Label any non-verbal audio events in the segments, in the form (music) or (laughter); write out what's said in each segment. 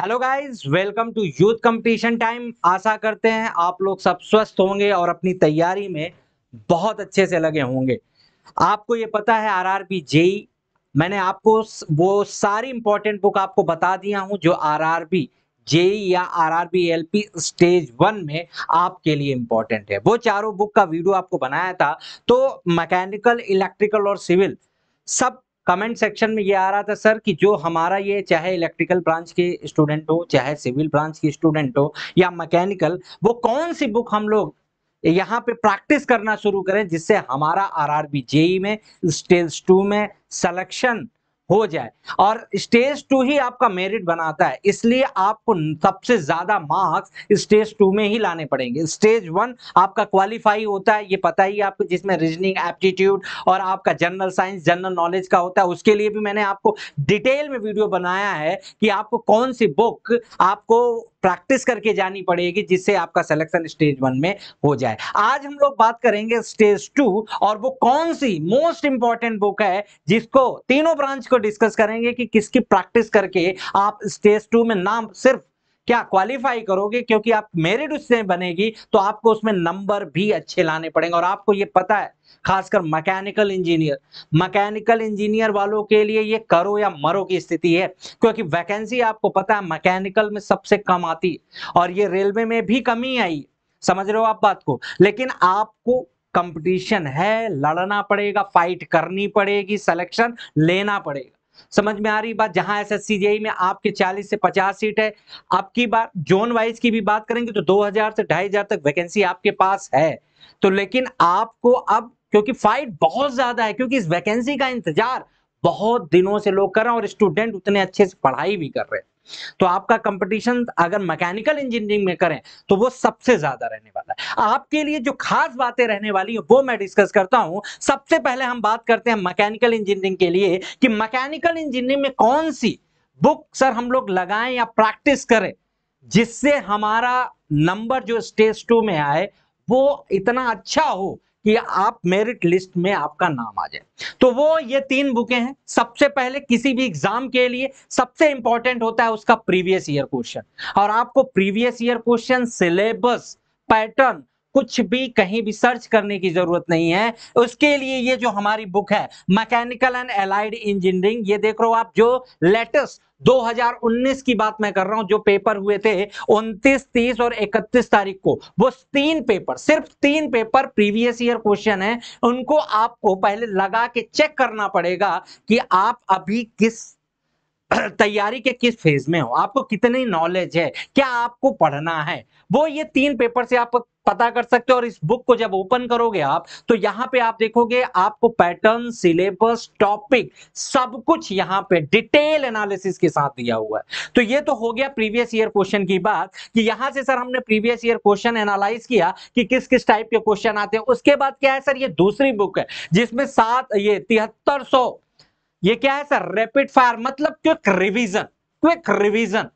hello guys welcome to youth competition time आशा करते हैं आप लोग सब स्वस्थ होंगे और अपनी तैयारी में बहुत अच्छे से लगे होंगे आपको ये पता है आरआरबी जेई मैंने आपको वो सारी इंपॉर्टेंट बुक आपको बता दिया हूं जो आरआरबी जेई या आरआरबी एलपी स्टेज वन में आपके लिए इंपॉर्टेंट है वो चारों बुक का वीडियो आपको बनाया था तो मैकेनिकल इलेक्ट्रिकल और सिविल सब कमेंट सेक्शन में ये आ रहा था सर कि जो हमारा ये चाहे इलेक्ट्रिकल ब्रांच के स्टूडेंट हो चाहे सिविल ब्रांच के स्टूडेंट हो या मैकेनिकल वो कौन सी बुक हम लोग यहाँ पे प्रैक्टिस करना शुरू करें जिससे हमारा आरआरबी जेई में स्टेज टू में सलेक्शन हो जाए और स्टेज टू ही आपका मेरिट बनाता है इसलिए आपको सबसे ज्यादा मार्क्स स्टेज टू में ही लाने पड़ेंगे स्टेज वन आपका क्वालिफाई होता है ये पता ही आपको जिसमें रीजनिंग एप्टीट्यूड और आपका जनरल साइंस जनरल नॉलेज का होता है उसके लिए भी मैंने आपको डिटेल में वीडियो बनाया है कि आपको कौन सी बुक आपको प्रैक्टिस करके जानी पड़ेगी जिससे आपका सिलेक्शन स्टेज वन में हो जाए आज हम लोग बात करेंगे स्टेज टू और वो कौन सी मोस्ट इंपॉर्टेंट बुक है जिसको तीनों ब्रांच को डिस्कस करेंगे कि किसकी प्रैक्टिस करके आप स्टेज टू में नाम सिर्फ क्या क्वालिफाई करोगे क्योंकि आप मेरिट उससे बनेगी तो आपको उसमें नंबर भी अच्छे लाने पड़ेंगे और आपको ये पता है खासकर मैकेनिकल इंजीनियर मैकेनिकल इंजीनियर वालों के लिए ये करो या मरो की स्थिति है क्योंकि वैकेंसी आपको पता है मैकेनिकल में सबसे कम आती है और ये रेलवे में भी कमी आई समझ रहे हो आप बात को लेकिन आपको कंपटीशन है लड़ना पड़ेगा फाइट करनी पड़ेगी सिलेक्शन लेना पड़ेगा समझ में आ रही बात जहां एस एस e में आपके 40 से 50 सीट है आपकी बात जोन वाइज की भी बात करेंगे तो 2000 से 2500 तक वैकेंसी आपके पास है तो लेकिन आपको अब क्योंकि फाइट बहुत ज्यादा है क्योंकि इस वैकेंसी का इंतजार बहुत दिनों से लोग कर रहे हैं और स्टूडेंट उतने अच्छे से पढ़ाई भी कर रहे हैं तो आपका कंपटीशन अगर मैकेनिकल इंजीनियरिंग में करें तो वो सबसे ज्यादा रहने वाला है आपके लिए जो खास बातें रहने वाली है वो मैं डिस्कस करता हूं सबसे पहले हम बात करते हैं मैकेनिकल इंजीनियरिंग के लिए कि मैकेनिकल इंजीनियरिंग में कौन सी बुक सर हम लोग लगाएं या प्रैक्टिस करें जिससे हमारा नंबर जो स्टेज टू में आए वो इतना अच्छा हो कि आप मेरिट लिस्ट में आपका नाम आ जाए तो वो ये तीन बुकें हैं सबसे पहले किसी भी एग्जाम के लिए सबसे इंपॉर्टेंट होता है उसका प्रीवियस ईयर क्वेश्चन और आपको previous year question syllabus pattern कुछ भी कहीं भी सर्च करने की जरूरत नहीं है उसके लिए ये जो हमारी बुक है मैकेनिकल एंड एलाइड इंजीनियरिंग ये देख रहे हो आप जो लेटेस्ट 2019 की बात मैं कर रहा हूं जो पेपर हुए थे 29, 30 और 31 तारीख को वो तीन पेपर सिर्फ तीन पेपर प्रीवियस ईयर क्वेश्चन है उनको आपको पहले लगा के चेक करना पड़ेगा कि आप अभी किस (clears throat) तैयारी के किस फेज में हो आपको कितनी नॉलेज है क्या आपको पढ़ना है वो ये तीन पेपर से आप पता कर सकते हो और इस बुक को जब ओपन करोगे आप तो यहाँ पे आप देखोगे आपको पैटर्न सिलेबस टॉपिक सब कुछ यहाँ पे डिटेल एनालिसिस के साथ दिया हुआ है तो ये तो हो गया प्रीवियस ईयर क्वेश्चन की बात कि यहाँ से सर हमने प्रीवियस ईयर क्वेश्चन एनालाइज किया कि किस किस टाइप के क्वेश्चन आते हैं उसके बाद क्या है सर ये दूसरी बुक है जिसमें सात ये तिहत्तर ये क्या है सर रेपिड फायर मतलब क्विक रिविजन क्विक रिविजन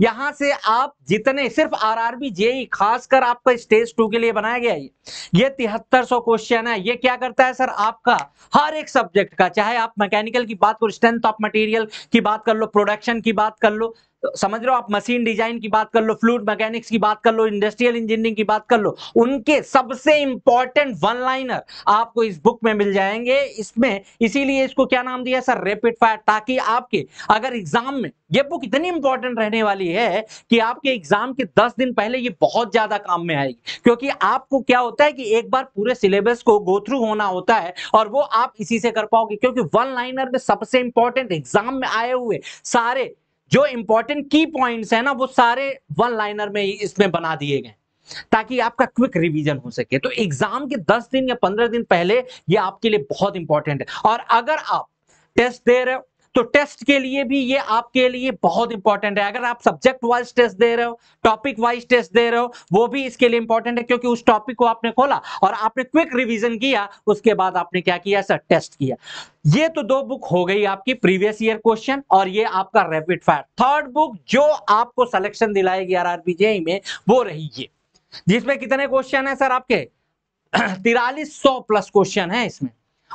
यहां से आप जितने सिर्फ आरआरबी जेई खासकर आपका स्टेज टू के लिए बनाया गया है ये तिहत्तर सौ क्वेश्चन है ये क्या करता है सर आपका हर एक सब्जेक्ट का चाहे आप मैकेनिकल की बात करो स्ट्रेंथ ऑफ मटेरियल की बात कर लो प्रोडक्शन की बात कर लो समझ लो आप मशीन डिजाइन की बात कर लो फ्लूड मैकेनिक्स की बात कर लो इंडस्ट्रियल इंजीनियरिंग की बात कर लो उनके सबसे इंपॉर्टेंट वन लाइनर आपको इस बुक में मिल जाएंगे इसमें इसीलिए इसको क्या नाम दिया सर रेपिड फायर ताकि आपके अगर एग्जाम में ये बुक इतनी इंपॉर्टेंट रहने वाली है कि आपके एग्जाम के दस दिन पहले ये बहुत ज्यादा काम में आएगी क्योंकि आपको क्या होता है कि एक बार पूरे सिलेबस को गो थ्रू होना होता है और वो आप इसी से कर पाओगे क्योंकि वन लाइनर में सबसे इंपॉर्टेंट एग्जाम में आए हुए सारे जो इंपॉर्टेंट की पॉइंट्स है ना वो सारे वन लाइनर में ही इसमें बना दिए गए ताकि आपका क्विक रिवीजन हो सके तो एग्जाम के 10 दिन या 15 दिन पहले ये आपके लिए बहुत इंपॉर्टेंट है और अगर आप टेस्ट दे रहे हो तो टेस्ट के लिए भी ये आपके लिए बहुत इंपॉर्टेंट है अगर आप सब्जेक्ट वाइज टेस्ट दे रहे हो टॉपिक वाइज टेस्ट दे रहे हो वो भी इसके लिए इंपॉर्टेंट है क्योंकि उस टॉपिक को आपने खोला और आपने क्विक रिविजन किया उसके बाद आपने क्या किया सर टेस्ट किया ये तो दो बुक हो गई आपकी प्रीवियस ईयर क्वेश्चन और ये आपका रेपिड फायर थर्ड बुक जो आपको सिलेक्शन दिलाएगी आरआरबीजेई में वो रही ये जिसमें कितने क्वेश्चन है सर आपके (clears throat) तिरालीस सौ प्लस क्वेश्चन है इसमें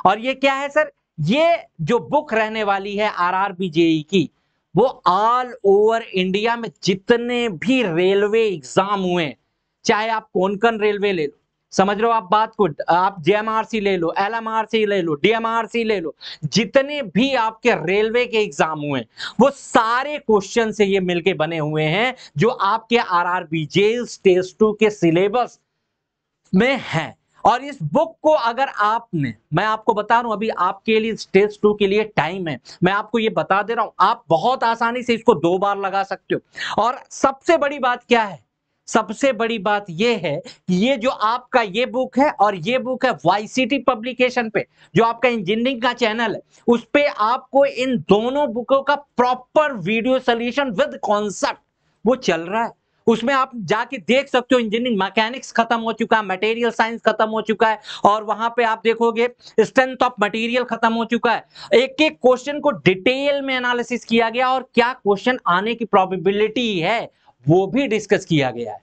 और ये क्या है सर ये जो बुक रहने वाली है आर आर बी जेई की वो ऑल ओवर इंडिया में जितने भी रेलवे एग्जाम हुए चाहे आप कोंकण रेलवे ले लो समझ लो आप बात को आप जेएमआरसी ले लो एलएमआरसी ले लो डीएमआरसी ले लो जितने भी आपके रेलवे के एग्जाम हुए वो सारे क्वेश्चन से ये मिलके बने हुए हैं जो आपके आरआरबी जेल टेस्ट टू के सिलेबस में हैं और इस बुक को अगर आपने मैं आपको बता रहा हूं अभी आपके लिए स्टेज टू के लिए टाइम है मैं आपको ये बता दे रहा हूं आप बहुत आसानी से इसको दो बार लगा सकते हो और सबसे बड़ी बात क्या है सबसे बड़ी बात यह है कि ये जो आपका ये बुक है और ये बुक है वाईसीटी पब्लिकेशन पे जो आपका इंजीनियरिंग का चैनल है उस पर आपको इन दोनों बुकों का proper video solution with concept वो चल रहा है उसमें आप जाके देख सकते हो इंजीनियरिंग मैकेनिक्स खत्म हो चुका है मटेरियल साइंस खत्म हो चुका है और वहां पे आप देखोगे स्ट्रेंथ ऑफ मटेरियल खत्म हो चुका है एक एक क्वेश्चन को डिटेल में एनालिसिस किया गया और क्या क्वेश्चन आने की प्रॉबिबिलिटी है वो भी डिस्कस किया गया है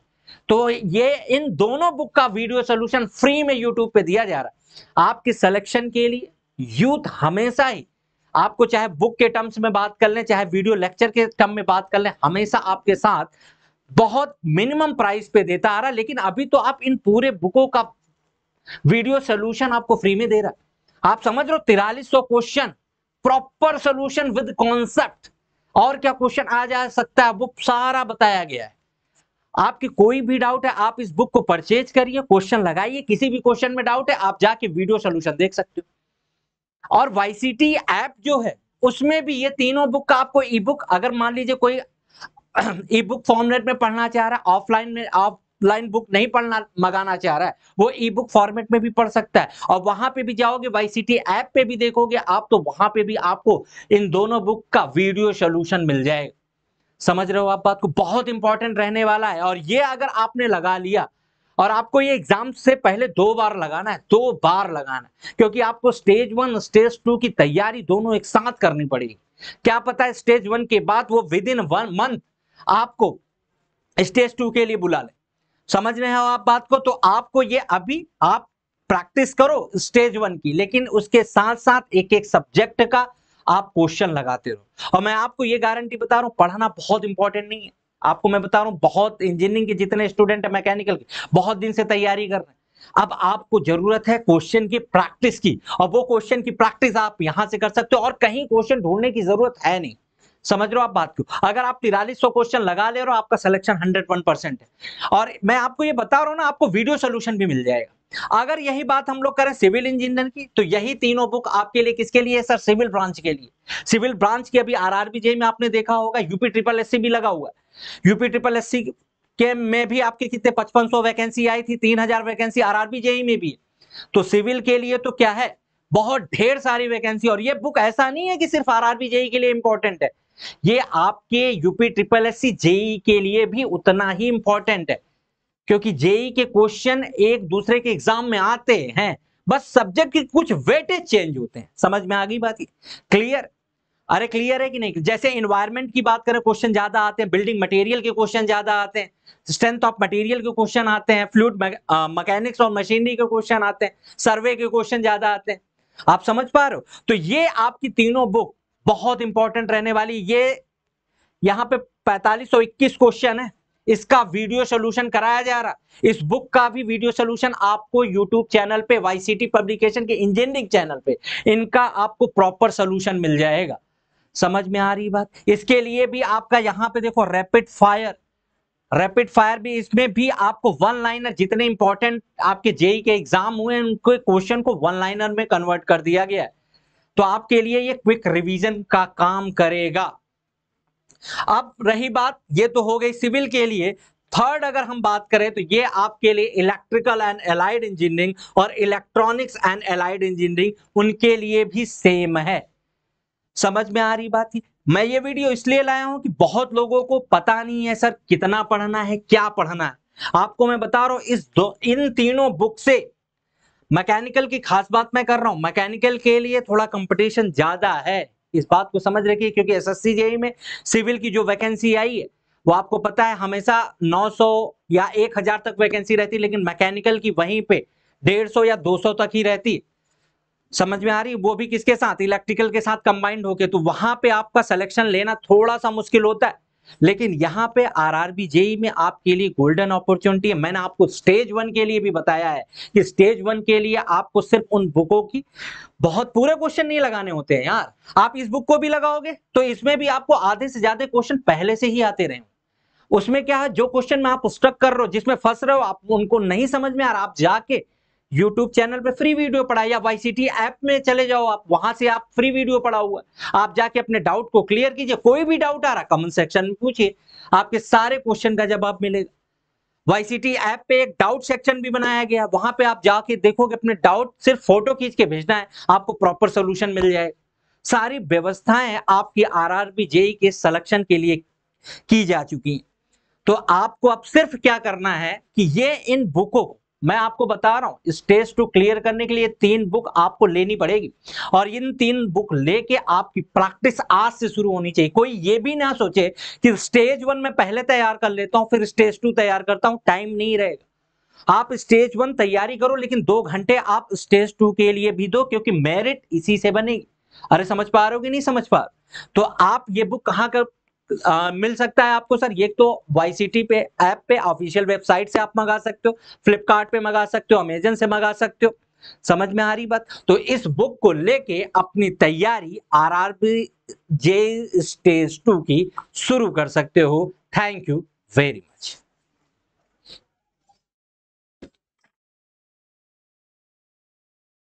तो ये इन दोनों बुक का वीडियो सोल्यूशन फ्री में यूट्यूब पे दिया जा रहा है आपके सिलेक्शन के लिए यूथ हमेशा ही आपको चाहे बुक के टर्म्स में बात कर लें चाहे वीडियो लेक्चर के टर्म में बात कर लें हमेशा आपके साथ बहुत मिनिमम प्राइस पे देता आ रहा है लेकिन अभी तो आप इन पूरे बुकों का वीडियो सोल्यूशन आपको फ्री में दे रहा है आप समझ रहे हो तिरालीस सौ question proper solution with concept और क्या क्वेश्चन आ जा सकता है वो सारा बताया गया है आपकी कोई भी डाउट है आप इस बुक को परचेज करिए क्वेश्चन लगाइए किसी भी क्वेश्चन में डाउट है आप जाके वीडियो सोल्यूशन देख सकते हो और वाईसीटी ऐप जो है उसमें भी ये तीनों बुक का आपको ई बुक अगर मान लीजिए कोई ई बुक फॉर्मेट में पढ़ना चाह रहा है ऑफलाइन में ऑफलाइन लाइन बुक नहीं पढ़ना मंगाना चाह रहा है वो ई बुक फॉर्मेट में भी पढ़ सकता है और वहां पे भी जाओगे वाई टी ऐप पे भी देखोगे आप तो वहां पे भी आपको इन दोनों बुक का वीडियो सोल्यूशन मिल जाएगा समझ रहे हो आप बात को बहुत इंपॉर्टेंट रहने वाला है और ये अगर आपने लगा लिया और आपको ये एग्जाम से पहले दो बार लगाना है दो बार लगाना है क्योंकि आपको स्टेज वन स्टेज टू की तैयारी दोनों एक साथ करनी पड़ेगी क्या पता है स्टेज वन के बाद वो विद इन वन मंथ आपको स्टेज टू के लिए बुला ले समझ रहे हो आप बात को तो आपको ये अभी आप प्रैक्टिस करो स्टेज वन की लेकिन उसके साथ साथ एक एक सब्जेक्ट का आप क्वेश्चन लगाते रहो और मैं आपको ये गारंटी बता रहा हूँ पढ़ना बहुत इंपॉर्टेंट नहीं है आपको मैं बता रहा हूँ बहुत इंजीनियरिंग के जितने स्टूडेंट है मैकेनिकल के बहुत दिन से तैयारी कर रहे हैं अब आपको जरूरत है क्वेश्चन की प्रैक्टिस की और वो क्वेश्चन की प्रैक्टिस आप यहां से कर सकते हो और कहीं क्वेश्चन ढूंढने की जरूरत है नहीं समझ रहे हो आप बात क्यों अगर आप तिरालीस सौ क्वेश्चन लगा ले रहे हो आपका सिलेक्शन हंड्रेड वन परसेंट है और मैं आपको ये बता रहा हूँ ना आपको वीडियो सोल्यूशन भी मिल जाएगा अगर यही बात हम लोग करें सिविल इंजीनियर की तो यही तीनों बुक आपके लिए किसके लिए है सर सिविल ब्रांच के लिए सिविल ब्रांच की अभी जे में आपने देखा होगा यूपी ट्रिपल एस भी लगा हुआ है यूपी ट्रिपल एस के में भी आपके कितने पचपन सौ वैकेंसी आई थी तीन हजार वैकेंसी आरआरबी जेई में भी तो सिविल के लिए तो क्या है बहुत ढेर सारी वैकेंसी और ये बुक ऐसा नहीं है कि सिर्फ आरआरबी जेई के लिए इंपॉर्टेंट है ये आपके UP triple S C JE के लिए भी उतना ही इंपॉर्टेंट है क्योंकि जेई e के क्वेश्चन एक दूसरे के एग्जाम में आते हैं बस सब्जेक्ट के कुछ वेटेज चेंज होते हैं समझ में आ गई बात क्लियर अरे क्लियर है कि नहीं जैसे इन्वायरमेंट की बात करें क्वेश्चन ज्यादा आते हैं बिल्डिंग मटेरियल के क्वेश्चन ज्यादा आते हैं स्ट्रेंथ ऑफ मटेरियल के क्वेश्चन आते हैं फ्लूड मैकेनिक्स और मशीनरी के क्वेश्चन आते हैं सर्वे के क्वेश्चन ज्यादा आते हैं आप समझ पा रहे हो तो ये आपकी तीनों बुक बहुत इंपॉर्टेंट रहने वाली ये यहाँ पे 4521 क्वेश्चन है इसका वीडियो सोल्यूशन कराया जा रहा इस बुक का भी वीडियो सोल्यूशन आपको यूट्यूब चैनल पे वाईसीटी पब्लिकेशन के इंजीनियरिंग चैनल पे इनका आपको प्रॉपर सोल्यूशन मिल जाएगा समझ में आ रही बात इसके लिए भी आपका यहाँ पे देखो रैपिड फायर रैपिड फायर भी इसमें भी आपको वन लाइनर जितने इंपॉर्टेंट आपके जेई के एग्जाम हुए उनके क्वेश्चन को वन लाइनर में कन्वर्ट कर दिया गया है तो आपके लिए ये क्विक रिवीजन का काम करेगा अब रही बात ये तो हो गई सिविल के लिए थर्ड अगर हम बात करें तो ये आपके लिए इलेक्ट्रिकल एंड एलाइड इंजीनियरिंग और इलेक्ट्रॉनिक्स एंड एलाइड इंजीनियरिंग उनके लिए भी सेम है समझ में आ रही बात ही मैं ये वीडियो इसलिए लाया हूं कि बहुत लोगों को पता नहीं है सर कितना पढ़ना है क्या पढ़ना है आपको मैं बता रहा हूं इस दो इन तीनों बुक से मैकेनिकल की खास बात मैं कर रहा हूँ मैकेनिकल के लिए थोड़ा कंपटीशन ज्यादा है इस बात को समझ रखिए क्योंकि एस एस e में सिविल की जो वैकेंसी आई है वो आपको पता है हमेशा 900 या 1000 तक वैकेंसी रहती लेकिन मैकेनिकल की वहीं पे 150 या 200 तक ही रहती है समझ में आ रही वो भी किसके साथ इलेक्ट्रिकल के साथ कंबाइंड होके तो वहां पे आपका सिलेक्शन लेना थोड़ा सा मुश्किल होता है लेकिन यहाँ पे आरआरबी जेई e में आपके लिए गोल्डन अपॉर्चुनिटी है मैंने आपको स्टेज वन के लिए भी बताया है कि स्टेज वन के लिए आपको सिर्फ उन बुकों की बहुत पूरे क्वेश्चन नहीं लगाने होते हैं यार आप इस बुक को भी लगाओगे तो इसमें भी आपको आधे से ज्यादा क्वेश्चन पहले से ही आते रहे उसमें क्या है जो क्वेश्चन में आप स्ट्रक कर रहे हो जिसमें फंस रहे हो आप उनको नहीं समझ में आ रहा आप जाके यूट्यूब चैनल पे फ्री वीडियो पढ़ाई आप आईसीटी ऐप में चले जाओ आप वहां से आप फ्री वीडियो पढ़ा हुआ आप जाके अपने डाउट को क्लियर कीजिए कोई भी डाउट आ रहा कमेंट सेक्शन में पूछिए आपके सारे क्वेश्चन का जवाब मिलेगा YCT ऐप पे एक डाउट सेक्शन भी बनाया गया वहां पे आप जाके देखोगे अपने डाउट सिर्फ फोटो खींच के भेजना है आपको प्रॉपर सोल्यूशन मिल जाएगा सारी व्यवस्थाएं आपकी आरआरबी जेई के सलेक्शन के लिए की जा चुकी हैं तो आपको अब आप सिर्फ क्या करना है कि ये इन बुकों को मैं आपको बता रहा हूँ स्टेज टू क्लियर करने के लिए तीन बुक आपको लेनी पड़ेगी और इन तीन बुक लेके आपकी प्रैक्टिस आज से शुरू होनी चाहिए कोई ये भी ना सोचे कि स्टेज वन में पहले तैयार कर लेता हूँ फिर स्टेज टू तैयार करता हूँ टाइम नहीं रहेगा आप स्टेज वन तैयारी करो लेकिन दो घंटे आप स्टेज टू के लिए भी दो क्योंकि मेरिट इसी से बनेगी अरे समझ पा रहे हो कि नहीं समझ पा रहे तो आप ये बुक कहाँ कर आ, मिल सकता है आपको सर ये तो वाई पे ऐप पे ऑफिशियल वेबसाइट से आप मंगा सकते हो फ्लिपकार्ट पे मंगा सकते हो अमेजन से मंगा सकते हो समझ में आ रही बात तो इस बुक को लेके अपनी तैयारी R R B J stage two की शुरू कर सकते हो थैंक यू वेरी मच